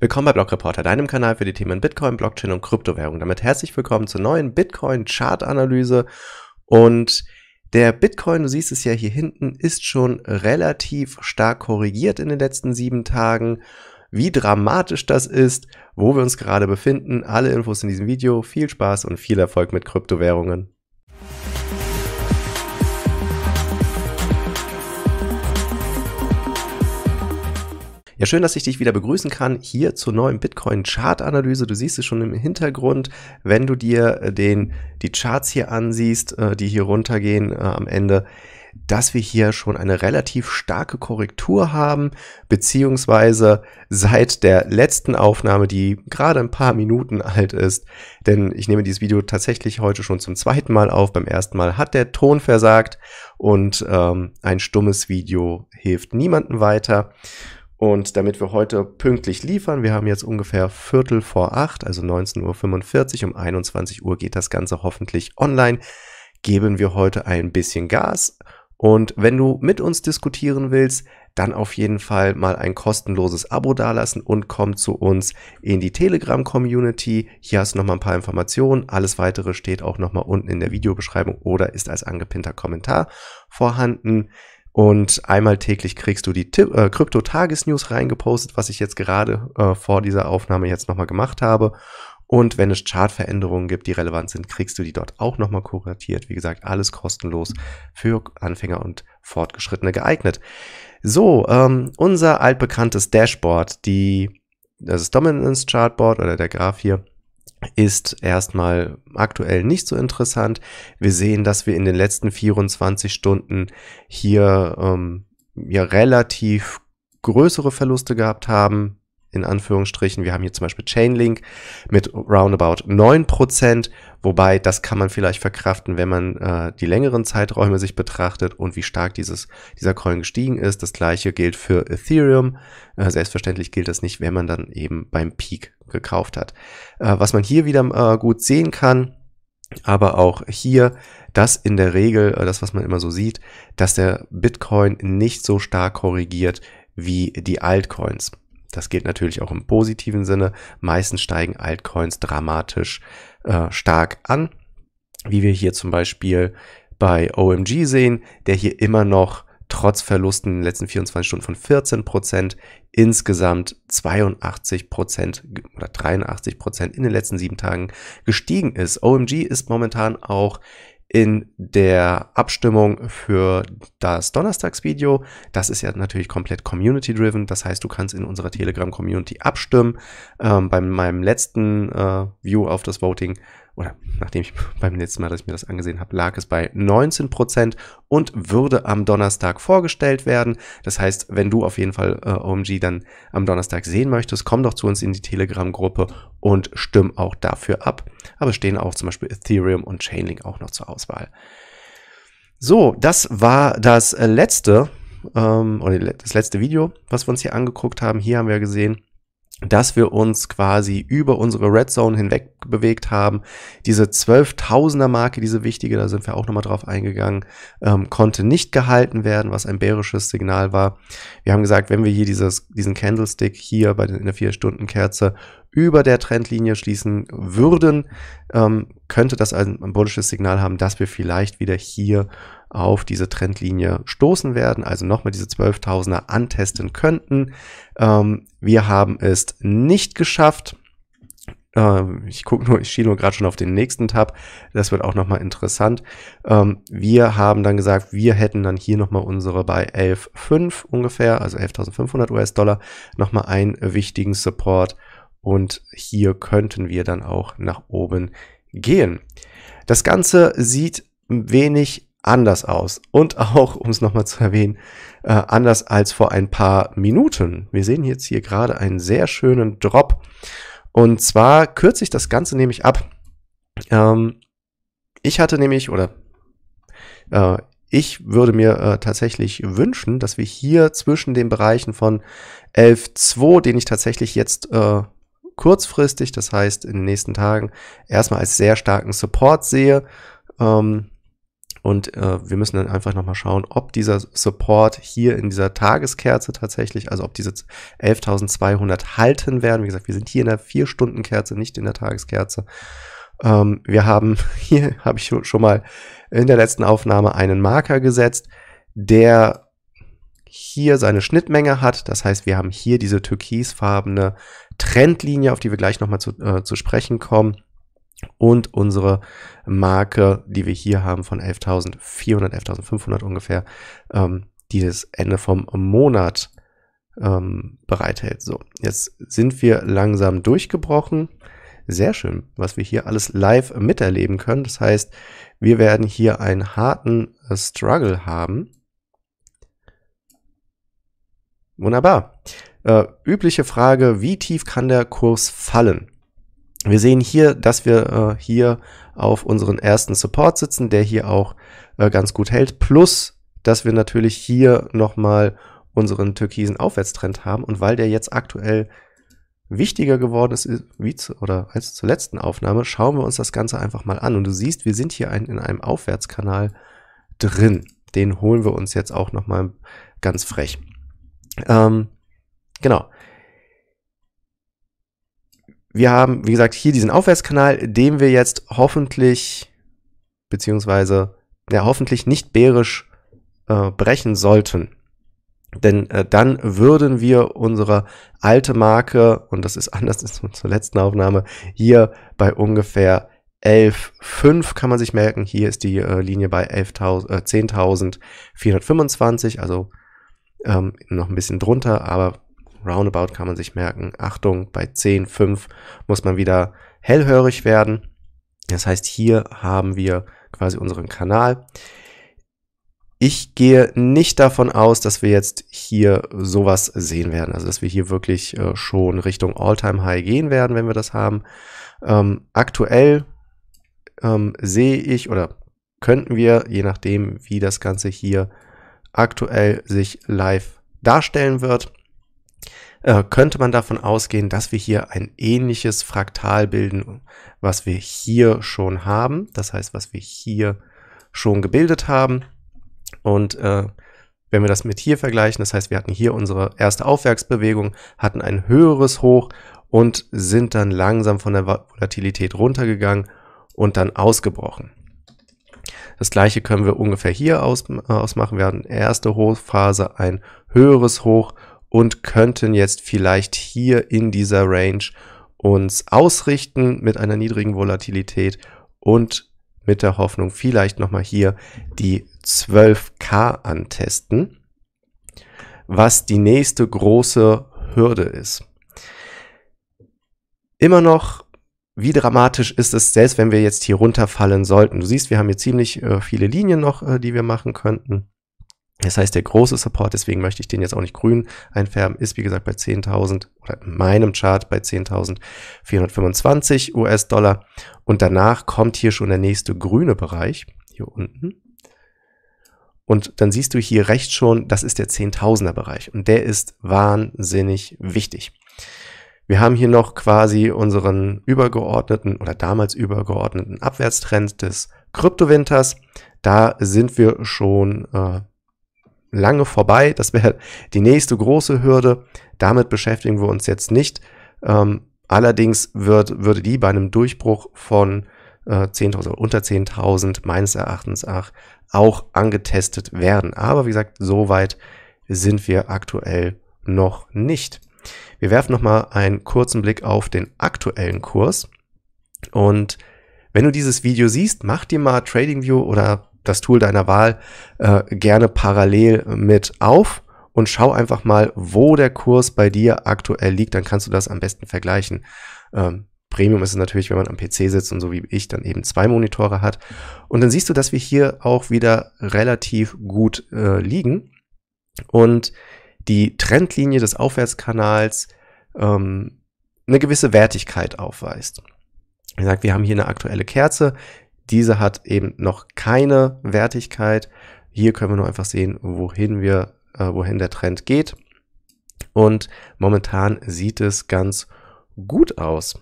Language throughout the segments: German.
Willkommen bei Block Reporter, deinem Kanal für die Themen Bitcoin, Blockchain und Kryptowährung. Damit herzlich willkommen zur neuen Bitcoin Chart Analyse und der Bitcoin, du siehst es ja hier hinten, ist schon relativ stark korrigiert in den letzten sieben Tagen. Wie dramatisch das ist, wo wir uns gerade befinden, alle Infos in diesem Video. Viel Spaß und viel Erfolg mit Kryptowährungen. Ja, schön, dass ich dich wieder begrüßen kann hier zur neuen Bitcoin Chart Analyse. Du siehst es schon im Hintergrund, wenn du dir äh, den, die Charts hier ansiehst, äh, die hier runtergehen äh, am Ende, dass wir hier schon eine relativ starke Korrektur haben, beziehungsweise seit der letzten Aufnahme, die gerade ein paar Minuten alt ist, denn ich nehme dieses Video tatsächlich heute schon zum zweiten Mal auf. Beim ersten Mal hat der Ton versagt und ähm, ein stummes Video hilft niemandem weiter. Und damit wir heute pünktlich liefern, wir haben jetzt ungefähr Viertel vor acht, also 19.45 Uhr, um 21 Uhr geht das Ganze hoffentlich online, geben wir heute ein bisschen Gas. Und wenn du mit uns diskutieren willst, dann auf jeden Fall mal ein kostenloses Abo dalassen und komm zu uns in die Telegram-Community. Hier hast du nochmal ein paar Informationen. Alles weitere steht auch nochmal unten in der Videobeschreibung oder ist als angepinnter Kommentar vorhanden. Und einmal täglich kriegst du die Tipp, äh, Krypto-Tagesnews reingepostet, was ich jetzt gerade äh, vor dieser Aufnahme jetzt nochmal gemacht habe. Und wenn es Chartveränderungen gibt, die relevant sind, kriegst du die dort auch nochmal kuratiert. Wie gesagt, alles kostenlos für Anfänger und Fortgeschrittene geeignet. So, ähm, unser altbekanntes Dashboard, die, das ist Dominance Chartboard oder der Graph hier, ist erstmal aktuell nicht so interessant. Wir sehen, dass wir in den letzten 24 Stunden hier ähm, ja relativ größere Verluste gehabt haben in Anführungsstrichen. Wir haben hier zum Beispiel Chainlink mit roundabout 9%, wobei das kann man vielleicht verkraften, wenn man äh, die längeren Zeiträume sich betrachtet und wie stark dieses, dieser Coin gestiegen ist. Das gleiche gilt für Ethereum. Äh, selbstverständlich gilt das nicht, wenn man dann eben beim Peak gekauft hat. Äh, was man hier wieder äh, gut sehen kann, aber auch hier, das in der Regel, äh, das was man immer so sieht, dass der Bitcoin nicht so stark korrigiert wie die Altcoins. Das gilt natürlich auch im positiven Sinne. Meistens steigen Altcoins dramatisch äh, stark an, wie wir hier zum Beispiel bei OMG sehen, der hier immer noch trotz Verlusten in den letzten 24 Stunden von 14 insgesamt 82 oder 83 in den letzten sieben Tagen gestiegen ist. OMG ist momentan auch in der Abstimmung für das Donnerstagsvideo. Das ist ja natürlich komplett community-driven. Das heißt, du kannst in unserer Telegram-Community abstimmen. Ähm, bei meinem letzten äh, View auf das Voting oder nachdem ich beim letzten Mal, dass ich mir das angesehen habe, lag es bei 19% Prozent und würde am Donnerstag vorgestellt werden. Das heißt, wenn du auf jeden Fall äh, OMG dann am Donnerstag sehen möchtest, komm doch zu uns in die Telegram-Gruppe und stimm auch dafür ab aber stehen auch zum Beispiel Ethereum und Chainlink auch noch zur Auswahl. So, das war das letzte ähm, oder das letzte Video, was wir uns hier angeguckt haben. Hier haben wir gesehen, dass wir uns quasi über unsere Red Zone hinweg bewegt haben. Diese 12.000er Marke, diese wichtige, da sind wir auch nochmal drauf eingegangen, ähm, konnte nicht gehalten werden, was ein bärisches Signal war. Wir haben gesagt, wenn wir hier dieses, diesen Candlestick hier bei den, in der 4-Stunden-Kerze über der Trendlinie schließen würden, ähm, könnte das ein, ein bullisches Signal haben, dass wir vielleicht wieder hier auf diese Trendlinie stoßen werden, also nochmal diese 12.000er antesten könnten. Ähm, wir haben es nicht geschafft. Ähm, ich gucke nur, ich schiele nur gerade schon auf den nächsten Tab. Das wird auch nochmal interessant. Ähm, wir haben dann gesagt, wir hätten dann hier nochmal unsere bei 11.5 ungefähr, also 11.500 US-Dollar, nochmal einen wichtigen Support. Und hier könnten wir dann auch nach oben gehen. Das Ganze sieht wenig anders aus. Und auch, um es nochmal zu erwähnen, äh, anders als vor ein paar Minuten. Wir sehen jetzt hier gerade einen sehr schönen Drop. Und zwar kürze ich das Ganze nämlich ab. Ähm, ich hatte nämlich, oder äh, ich würde mir äh, tatsächlich wünschen, dass wir hier zwischen den Bereichen von 11.2, den ich tatsächlich jetzt äh, kurzfristig, das heißt in den nächsten Tagen, erstmal als sehr starken Support sehe, ähm, und äh, wir müssen dann einfach nochmal schauen, ob dieser Support hier in dieser Tageskerze tatsächlich, also ob diese 11.200 halten werden. Wie gesagt, wir sind hier in der 4-Stunden-Kerze, nicht in der Tageskerze. Ähm, wir haben, hier habe ich schon mal in der letzten Aufnahme einen Marker gesetzt, der hier seine Schnittmenge hat. Das heißt, wir haben hier diese türkisfarbene Trendlinie, auf die wir gleich nochmal zu, äh, zu sprechen kommen und unsere Marke, die wir hier haben von 11.400, 11.500 ungefähr, ähm, die das Ende vom Monat ähm, bereithält. So, jetzt sind wir langsam durchgebrochen. Sehr schön, was wir hier alles live miterleben können. Das heißt, wir werden hier einen harten äh, Struggle haben. Wunderbar. Äh, übliche Frage, wie tief kann der Kurs fallen? Wir sehen hier, dass wir äh, hier auf unseren ersten Support sitzen, der hier auch äh, ganz gut hält. Plus, dass wir natürlich hier nochmal unseren türkisen Aufwärtstrend haben. Und weil der jetzt aktuell wichtiger geworden ist, wie zu, oder als zur letzten Aufnahme, schauen wir uns das Ganze einfach mal an. Und du siehst, wir sind hier ein, in einem Aufwärtskanal drin. Den holen wir uns jetzt auch nochmal ganz frech. Ähm, genau wir haben, wie gesagt, hier diesen Aufwärtskanal, den wir jetzt hoffentlich, beziehungsweise, ja, hoffentlich nicht bärisch äh, brechen sollten. Denn äh, dann würden wir unsere alte Marke, und das ist anders als zur letzten Aufnahme, hier bei ungefähr 11,5 kann man sich merken. Hier ist die äh, Linie bei 11.000, äh, 10.425, also ähm, noch ein bisschen drunter, aber roundabout kann man sich merken, Achtung, bei 10, 5 muss man wieder hellhörig werden. Das heißt, hier haben wir quasi unseren Kanal. Ich gehe nicht davon aus, dass wir jetzt hier sowas sehen werden. Also, dass wir hier wirklich äh, schon Richtung Alltime high gehen werden, wenn wir das haben. Ähm, aktuell ähm, sehe ich oder könnten wir, je nachdem, wie das Ganze hier aktuell sich live darstellen wird, äh, könnte man davon ausgehen, dass wir hier ein ähnliches Fraktal bilden, was wir hier schon haben. Das heißt, was wir hier schon gebildet haben. Und äh, wenn wir das mit hier vergleichen, das heißt, wir hatten hier unsere erste Aufwärtsbewegung, hatten ein höheres Hoch und sind dann langsam von der Volatilität runtergegangen und dann ausgebrochen. Das gleiche können wir ungefähr hier aus, äh, ausmachen. Wir hatten erste Hochphase, ein höheres Hoch und könnten jetzt vielleicht hier in dieser Range uns ausrichten mit einer niedrigen Volatilität und mit der Hoffnung vielleicht nochmal hier die 12k antesten, was die nächste große Hürde ist. Immer noch, wie dramatisch ist es, selbst wenn wir jetzt hier runterfallen sollten. Du siehst, wir haben hier ziemlich äh, viele Linien noch, äh, die wir machen könnten. Das heißt, der große Support, deswegen möchte ich den jetzt auch nicht grün einfärben, ist wie gesagt bei 10.000 oder in meinem Chart bei 10.425 US-Dollar. Und danach kommt hier schon der nächste grüne Bereich, hier unten. Und dann siehst du hier rechts schon, das ist der 10.000er Bereich. Und der ist wahnsinnig wichtig. Wir haben hier noch quasi unseren übergeordneten oder damals übergeordneten Abwärtstrend des Kryptowinters. Da sind wir schon äh, lange vorbei. Das wäre die nächste große Hürde. Damit beschäftigen wir uns jetzt nicht. Ähm, allerdings wird, würde die bei einem Durchbruch von äh, 10.000 unter 10.000 meines Erachtens auch angetestet werden. Aber wie gesagt, so weit sind wir aktuell noch nicht. Wir werfen nochmal einen kurzen Blick auf den aktuellen Kurs. Und wenn du dieses Video siehst, mach dir mal TradingView oder das Tool deiner Wahl äh, gerne parallel mit auf und schau einfach mal, wo der Kurs bei dir aktuell liegt. Dann kannst du das am besten vergleichen. Ähm, Premium ist es natürlich, wenn man am PC sitzt und so wie ich dann eben zwei Monitore hat. Und dann siehst du, dass wir hier auch wieder relativ gut äh, liegen. Und die Trendlinie des Aufwärtskanals ähm, eine gewisse Wertigkeit aufweist. Wie gesagt, wir haben hier eine aktuelle Kerze, diese hat eben noch keine Wertigkeit. Hier können wir nur einfach sehen, wohin wir, äh, wohin der Trend geht. Und momentan sieht es ganz gut aus.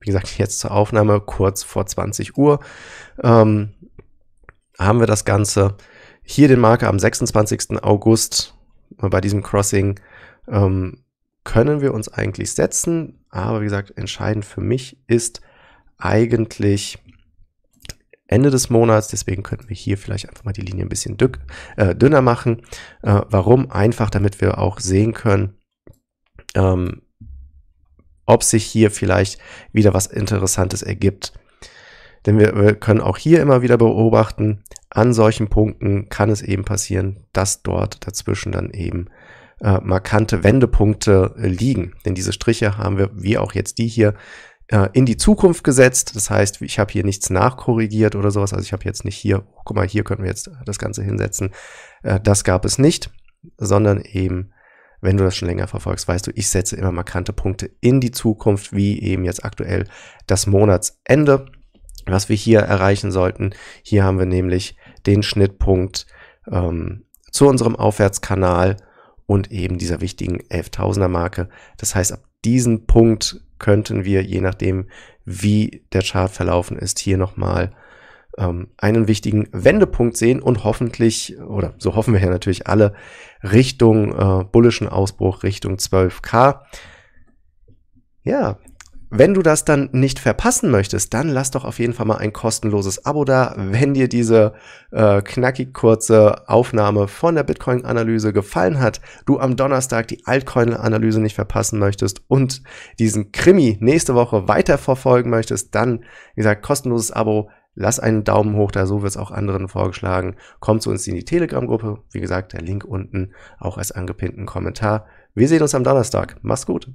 Wie gesagt, jetzt zur Aufnahme kurz vor 20 Uhr ähm, haben wir das Ganze. Hier den Marker am 26. August bei diesem Crossing ähm, können wir uns eigentlich setzen. Aber wie gesagt, entscheidend für mich ist eigentlich Ende des Monats. Deswegen könnten wir hier vielleicht einfach mal die Linie ein bisschen dück, äh, dünner machen. Äh, warum? Einfach, damit wir auch sehen können, ähm, ob sich hier vielleicht wieder was Interessantes ergibt. Denn wir, wir können auch hier immer wieder beobachten, an solchen Punkten kann es eben passieren, dass dort dazwischen dann eben äh, markante Wendepunkte liegen. Denn diese Striche haben wir, wie auch jetzt die hier, äh, in die Zukunft gesetzt. Das heißt, ich habe hier nichts nachkorrigiert oder sowas. Also ich habe jetzt nicht hier, oh, guck mal, hier können wir jetzt das Ganze hinsetzen. Äh, das gab es nicht, sondern eben, wenn du das schon länger verfolgst, weißt du, ich setze immer markante Punkte in die Zukunft, wie eben jetzt aktuell das Monatsende, was wir hier erreichen sollten. Hier haben wir nämlich den Schnittpunkt ähm, zu unserem Aufwärtskanal und eben dieser wichtigen 11.000er Marke. Das heißt, ab diesem Punkt könnten wir, je nachdem, wie der Chart verlaufen ist, hier nochmal ähm, einen wichtigen Wendepunkt sehen und hoffentlich, oder so hoffen wir ja natürlich alle, Richtung äh, bullischen Ausbruch, Richtung 12k. Ja, wenn du das dann nicht verpassen möchtest, dann lass doch auf jeden Fall mal ein kostenloses Abo da. Wenn dir diese äh, knackig kurze Aufnahme von der Bitcoin-Analyse gefallen hat, du am Donnerstag die Altcoin-Analyse nicht verpassen möchtest und diesen Krimi nächste Woche weiter verfolgen möchtest, dann, wie gesagt, kostenloses Abo. Lass einen Daumen hoch da, so wird es auch anderen vorgeschlagen. Komm zu uns in die Telegram-Gruppe. Wie gesagt, der Link unten auch als angepinnten Kommentar. Wir sehen uns am Donnerstag. Mach's gut.